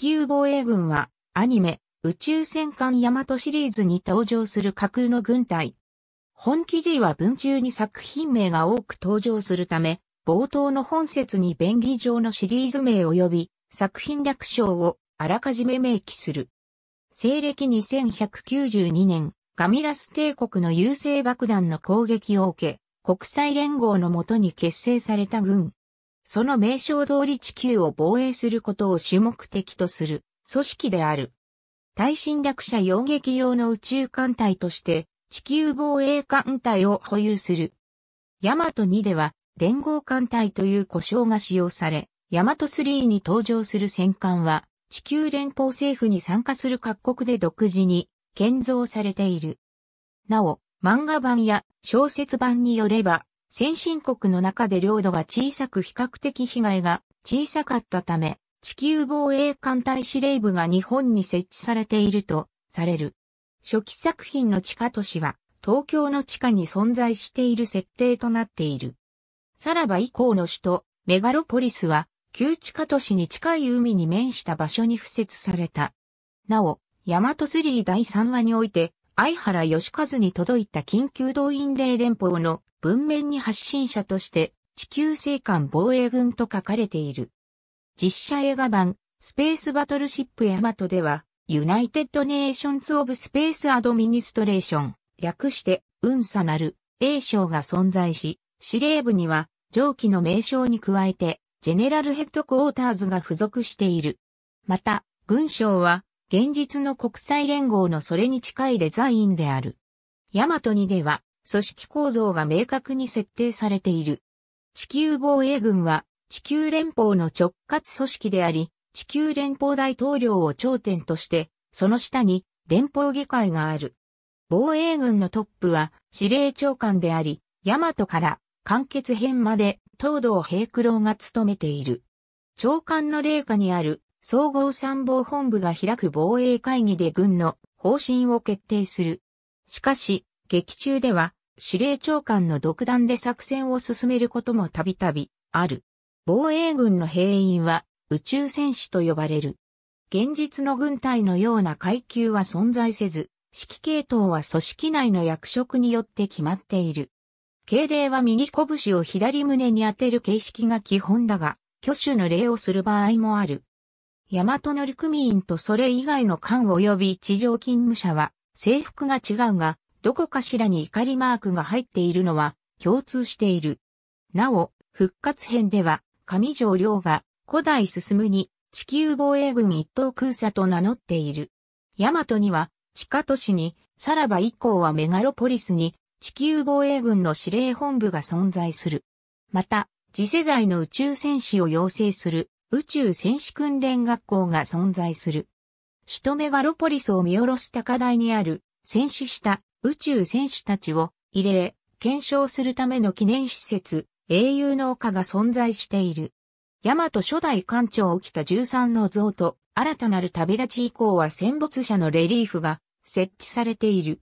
球防衛軍は、アニメ、宇宙戦艦ヤマトシリーズに登場する架空の軍隊。本記事は文中に作品名が多く登場するため、冒頭の本説に便宜上のシリーズ名及び作品略称をあらかじめ明記する。西暦2192年、ガミラス帝国の優勢爆弾の攻撃を受け、国際連合のもとに結成された軍、その名称通り地球を防衛することを主目的とする組織である。対侵略者4撃用の宇宙艦隊として地球防衛艦隊を保有する。ヤマト2では連合艦隊という呼称が使用され、ヤマト3に登場する戦艦は地球連邦政府に参加する各国で独自に建造されている。なお、漫画版や小説版によれば、先進国の中で領土が小さく比較的被害が小さかったため、地球防衛艦隊司令部が日本に設置されているとされる。初期作品の地下都市は東京の地下に存在している設定となっている。さらば以降の首都メガロポリスは旧地下都市に近い海に面した場所に付設された。なお、ヤマト3第3話において、相原義和に届いた緊急動員令電報の文面に発信者として地球生還防衛軍と書かれている。実写映画版スペースバトルシップヤマトではユナイテッドネーションズ・オブ・スペース・アドミニストレーション、略してンさなる A 賞が存在し、司令部には上記の名称に加えてジェネラルヘッドクォーターズが付属している。また、軍賞は現実の国際連合のそれに近いデザインである。ヤマト2では、組織構造が明確に設定されている。地球防衛軍は地球連邦の直轄組織であり、地球連邦大統領を頂点として、その下に連邦議会がある。防衛軍のトップは司令長官であり、ヤマトから完結編まで東道平九郎が務めている。長官の霊下にある総合参謀本部が開く防衛会議で軍の方針を決定する。しかし、劇中では司令長官の独断で作戦を進めることもたびたびある。防衛軍の兵員は宇宙戦士と呼ばれる。現実の軍隊のような階級は存在せず、指揮系統は組織内の役職によって決まっている。敬礼は右拳を左胸に当てる形式が基本だが、挙手の礼をする場合もある。大和乗組員とそれ以外の艦及び地上勤務者は制服が違うが、どこかしらに怒りマークが入っているのは共通している。なお、復活編では、上条良が古代進むに地球防衛軍一等空佐と名乗っている。大和には、地下都市に、さらば以降はメガロポリスに、地球防衛軍の司令本部が存在する。また、次世代の宇宙戦士を養成する宇宙戦士訓練学校が存在する。首都メガロポリスを見下ろす高台にある戦士した宇宙戦士たちを入れ、検証するための記念施設、英雄の丘が存在している。ヤマト初代艦長起きた13の像と、新たなる旅立ち以降は戦没者のレリーフが設置されている。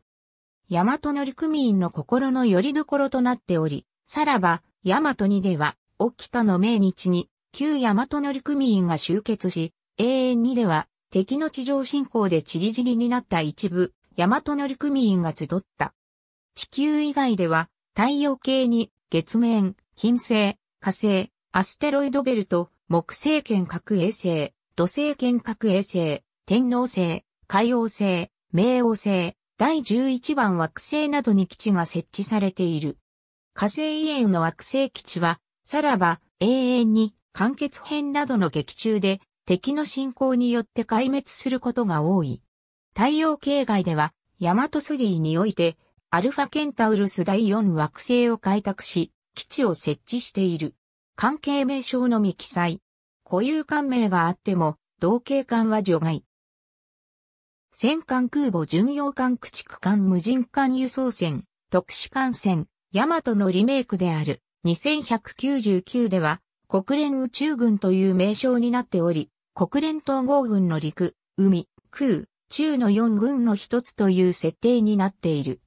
ヤマト乗組員の心の拠り所となっており、さらば、ヤマトにでは、起きたの命日に、旧ヤマト乗組員が集結し、永遠にでは、敵の地上侵攻で散り散りになった一部、大和乗組員が集った。地球以外では、太陽系に月面、金星、火星、アステロイドベルト、木星圏核衛星、土星圏核衛星、天王星、海王星、冥王星、第11番惑星などに基地が設置されている。火星イエの惑星基地は、さらば、永遠に、完結編などの劇中で、敵の侵攻によって壊滅することが多い。太陽系外では、ヤマト3において、アルファケンタウルス第4惑星を開拓し、基地を設置している。関係名称のみ記載。固有艦名があっても、同系艦は除外。戦艦空母巡洋艦駆逐艦無人艦輸送船、特殊艦船、ヤマトのリメイクである2199では、国連宇宙軍という名称になっており、国連統合軍の陸、海、空、中の四軍の一つという設定になっている。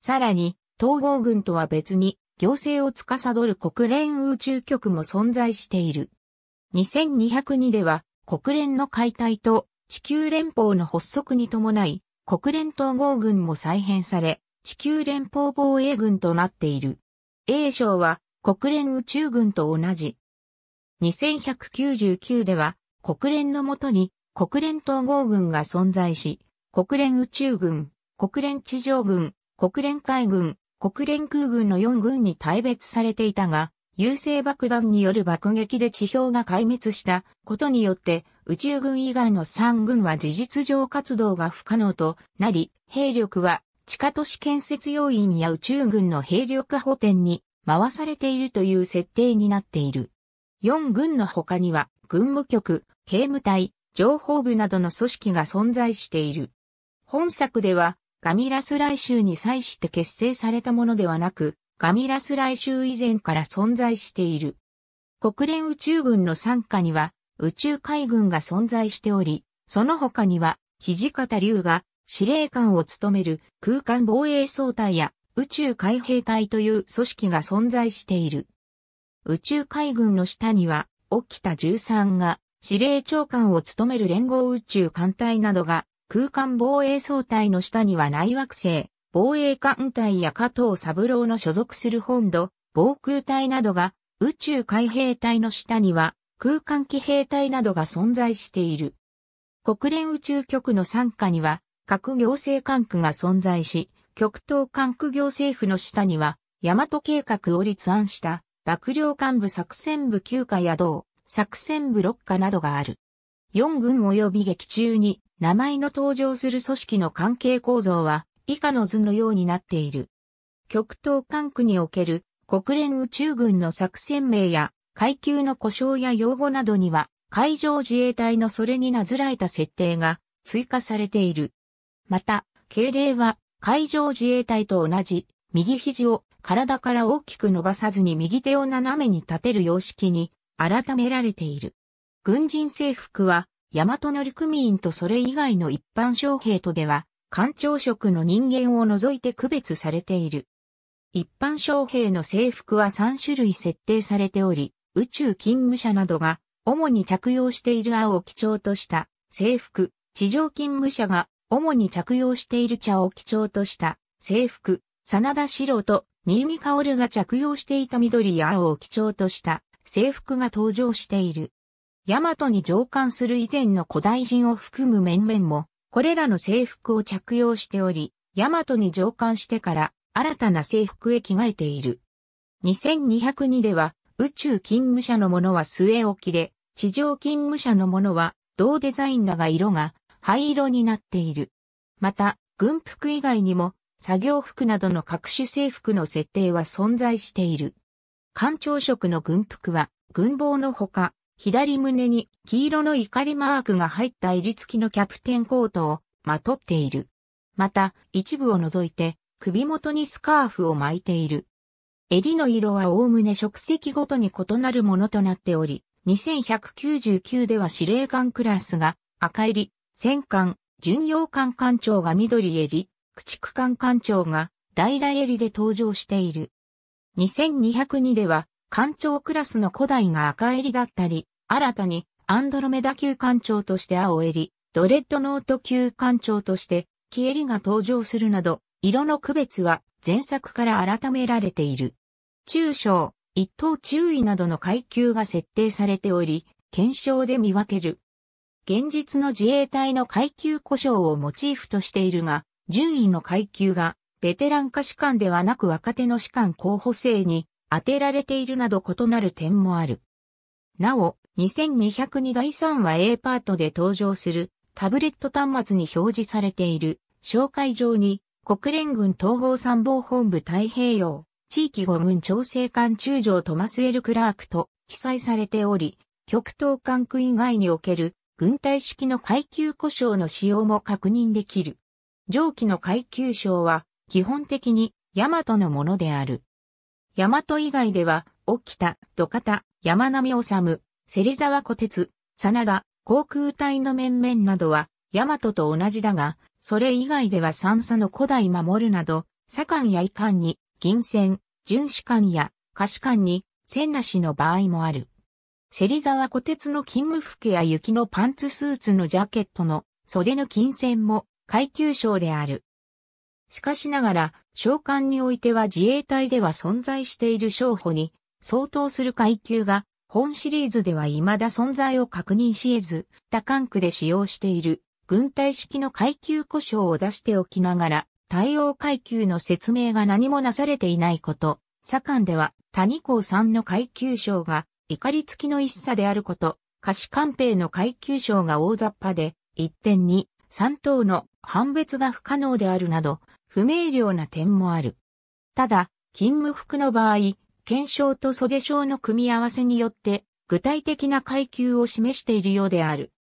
さらに、統合軍とは別に、行政を司る国連宇宙局も存在している。2202では、国連の解体と地球連邦の発足に伴い、国連統合軍も再編され、地球連邦防衛軍となっている。A 賞は国連宇宙軍と同じ。2199では国連のもとに国連統合軍が存在し、国連宇宙軍、国連地上軍、国連海軍、国連空軍の4軍に大別されていたが、優勢爆弾による爆撃で地表が壊滅したことによって宇宙軍以外の3軍は事実上活動が不可能となり、兵力は地下都市建設要員や宇宙軍の兵力補填に回されているという設定になっている。4軍の他には軍務局、刑務隊、情報部などの組織が存在している。本作では、ガミラス来州に際して結成されたものではなく、ガミラス来州以前から存在している。国連宇宙軍の参加には、宇宙海軍が存在しており、その他には、土方龍が司令官を務める空間防衛総隊や宇宙海兵隊という組織が存在している。宇宙海軍の下には、沖田13が司令長官を務める連合宇宙艦隊などが空間防衛総体の下には内惑星、防衛艦隊や加藤三郎の所属する本土、防空隊などが宇宙海兵隊の下には空間機兵隊などが存在している。国連宇宙局の傘下には各行政管区が存在し、極東管区行政府の下には、大和計画を立案した、幕僚幹部作戦部休暇や同、作戦ブロッカなどがある。四軍及び劇中に名前の登場する組織の関係構造は以下の図のようになっている。極東管区における国連宇宙軍の作戦名や階級の故障や用語などには海上自衛隊のそれになずらえた設定が追加されている。また、敬礼は海上自衛隊と同じ右肘を体から大きく伸ばさずに右手を斜めに立てる様式に改められている。軍人制服は、大和乗組員とそれ以外の一般将兵とでは、官庁職の人間を除いて区別されている。一般将兵の制服は3種類設定されており、宇宙勤務者などが主に着用している青を基調とした制服、地上勤務者が主に着用している茶を基調とした制服、真田白と新見薫が着用していた緑や青を基調とした制服が登場している。ヤマトに上官する以前の古代人を含む面々も、これらの制服を着用しており、ヤマトに上官してから新たな制服へ着替えている。2202では、宇宙勤務者のものは末置きで、地上勤務者のものは同デザインだが色が灰色になっている。また、軍服以外にも作業服などの各種制服の設定は存在している。艦長職の軍服は、軍帽のほか、左胸に黄色の怒りマークが入った襟付きのキャプテンコートをまとっている。また、一部を除いて、首元にスカーフを巻いている。襟の色はおおむね職責ごとに異なるものとなっており、2199では司令官クラスが赤襟、戦艦、巡洋艦艦長が緑襟、駆逐艦艦長が大々襟で登場している。2202では、艦長クラスの古代が赤襟だったり、新たにアンドロメダ級艦長として青襟、ドレッドノート級艦長として木襟が登場するなど、色の区別は前作から改められている。中小、一等注意などの階級が設定されており、検証で見分ける。現実の自衛隊の階級故障をモチーフとしているが、順位の階級がベテラン歌手官ではなく若手の士官候補生に当てられているなど異なる点もある。なお、2202第3話 A パートで登場するタブレット端末に表示されている紹介状に国連軍統合参謀本部太平洋地域護軍調整艦中将トマス・エル・クラークと記載されており、極東艦区以外における軍隊式の階級故障の使用も確認できる。上記の階級章は基本的にヤマトのものである。ヤマト以外では、沖田、土方、山並治、芹沢小鉄、真田、航空隊の面々などは、ヤマトと同じだが、それ以外では三佐の古代守るなど、左官や遺官に、銀線、巡視官や、可視官に、千なしの場合もある。芹沢小鉄の勤務服や雪のパンツスーツのジャケットの袖の金線も階級章である。しかしながら、召喚においては自衛隊では存在している将補に相当する階級が、本シリーズでは未だ存在を確認し得ず、他管区で使用している軍隊式の階級故障を出しておきながら、対応階級の説明が何もなされていないこと、左官では谷光さんの階級賞が怒り付きの一茶であること、貸し官兵の階級賞が大雑把で、一点に、三等の判別が不可能であるなど、不明瞭な点もある。ただ、勤務服の場合、検証と袖章の組み合わせによって具体的な階級を示しているようである。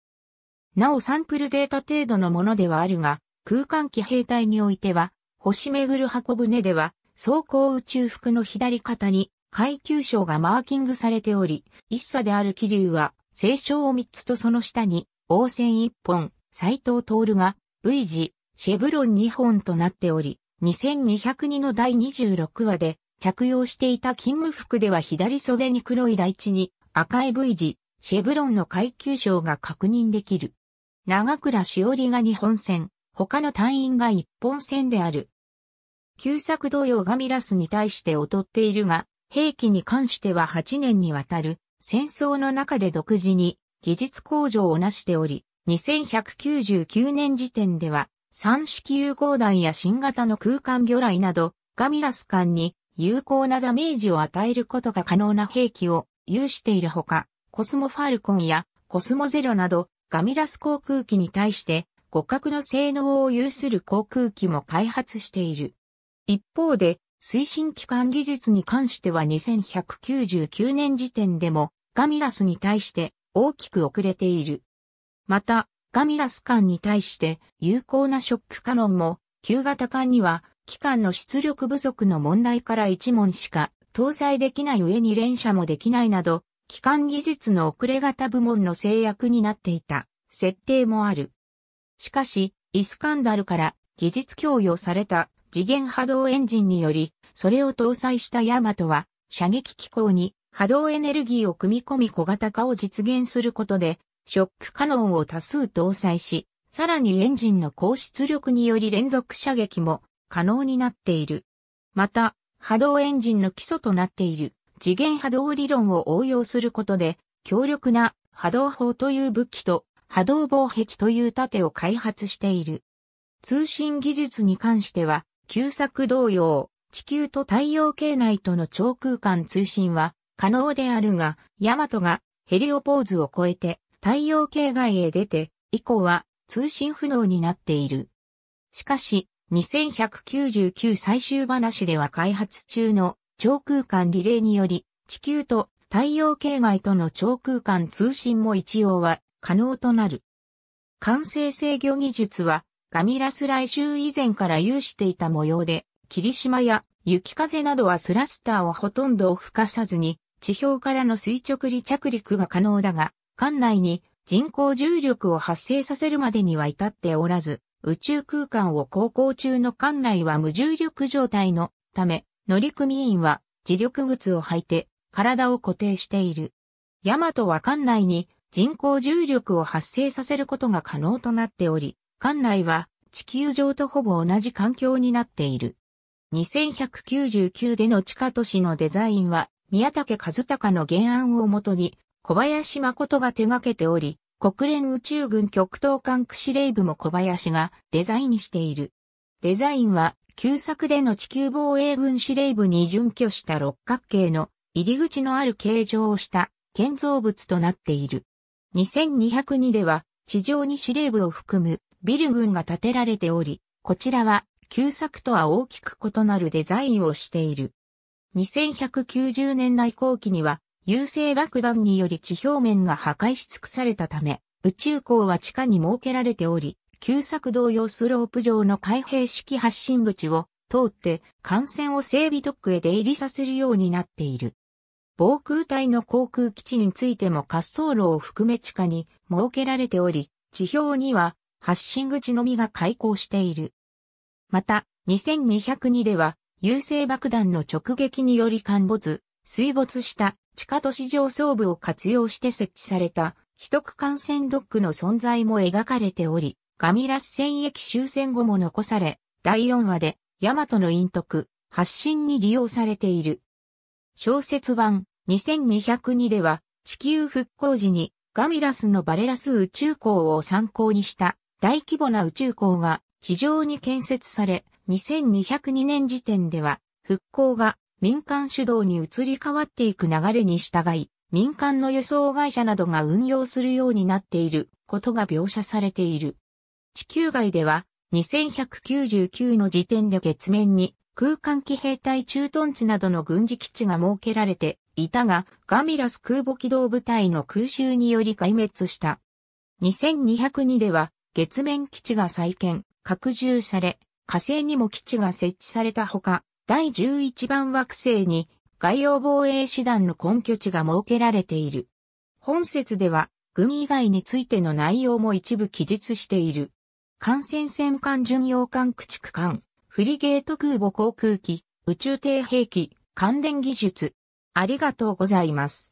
なおサンプルデータ程度のものではあるが、空間機兵隊においては、星巡る箱舟では、走行宇宙服の左肩に階級章がマーキングされており、一茶である気流は、青章を3つとその下に、王戦1本、斎藤徹が、V 字、シェブロン2本となっており、2202の第26話で着用していた勤務服では左袖に黒い台地に赤い V 字、シェブロンの階級章が確認できる。長倉しおりが2本線、他の隊員が1本線である。旧作同様ガミラスに対して劣っているが、兵器に関しては8年にわたる戦争の中で独自に技術向上を成しており、2199年時点では三式融合弾や新型の空間魚雷など、ガミラス艦に有効なダメージを与えることが可能な兵器を有しているほか、コスモファルコンやコスモゼロなど、ガミラス航空機に対して互角の性能を有する航空機も開発している。一方で、推進機関技術に関しては2199年時点でもガミラスに対して大きく遅れている。また、ガミラス艦に対して有効なショックカノンも、旧型艦には、機関の出力不足の問題から1門しか搭載できない上に連射もできないなど、機関技術の遅れ型部門の制約になっていた設定もある。しかし、イスカンダルから技術供与された次元波動エンジンにより、それを搭載したヤマトは射撃機構に波動エネルギーを組み込み小型化を実現することでショックカノンを多数搭載し、さらにエンジンの高出力により連続射撃も可能になっている。また、波動エンジンの基礎となっている次元波動理論を応用することで、強力な波動砲という武器と波動防壁という盾を開発している。通信技術に関しては、旧作同様、地球と太陽系内との超空間通信は可能であるが、ヤマトがヘリオポーズを超えて太陽系外へ出て、以降は通信不能になっている。しかし、2199最終話では開発中の超空間リレーにより、地球と太陽系外との超空間通信も一応は可能となる。完成制御技術はガミラス来週以前から有していた模様で、霧島や雪風などはスラスターをほとんど吹かさずに、地表からの垂直離着陸が可能だが、艦内に人工重力を発生させるまでには至っておらず、宇宙空間を航行中の艦内は無重力状態のため、乗組員は磁力靴を履いて体を固定している。ヤマトは艦内に人工重力を発生させることが可能となっており、艦内は地球上とほぼ同じ環境になっている。2199での地下都市のデザインは宮武和隆の原案をもとに小林誠が手掛けており、国連宇宙軍極東艦司令部も小林がデザインしている。デザインは、旧作での地球防衛軍司令部に準拠した六角形の入り口のある形状をした建造物となっている。2202では、地上に司令部を含むビル群が建てられており、こちらは旧作とは大きく異なるデザインをしている。2190年代後期には優勢爆弾により地表面が破壊し尽くされたため、宇宙港は地下に設けられており、旧作同様スロープ上の開閉式発信口を通って艦船を整備ドックへ出入りさせるようになっている。防空隊の航空基地についても滑走路を含め地下に設けられており、地表には発信口のみが開港している。また、2202では、優勢爆弾の直撃により陥没、水没した地下都市上層部を活用して設置された、一区間線ドックの存在も描かれており、ガミラス戦役終戦後も残され、第4話で、ヤマトの陰徳、発信に利用されている。小説版2202では、地球復興時にガミラスのバレラス宇宙港を参考にした大規模な宇宙港が地上に建設され、2202年時点では復興が民間主導に移り変わっていく流れに従い、民間の輸送会社などが運用するようになっていることが描写されている。地球外では2199の時点で月面に空間機兵隊駐屯地などの軍事基地が設けられていたが、ガミラス空母機動部隊の空襲により壊滅した。2202では月面基地が再建、拡充され、火星にも基地が設置されたほか、第11番惑星に外洋防衛師団の根拠地が設けられている。本説では、軍以外についての内容も一部記述している。艦船戦艦巡洋艦駆逐艦、フリゲート空母航空機、宇宙艇兵器、関連技術。ありがとうございます。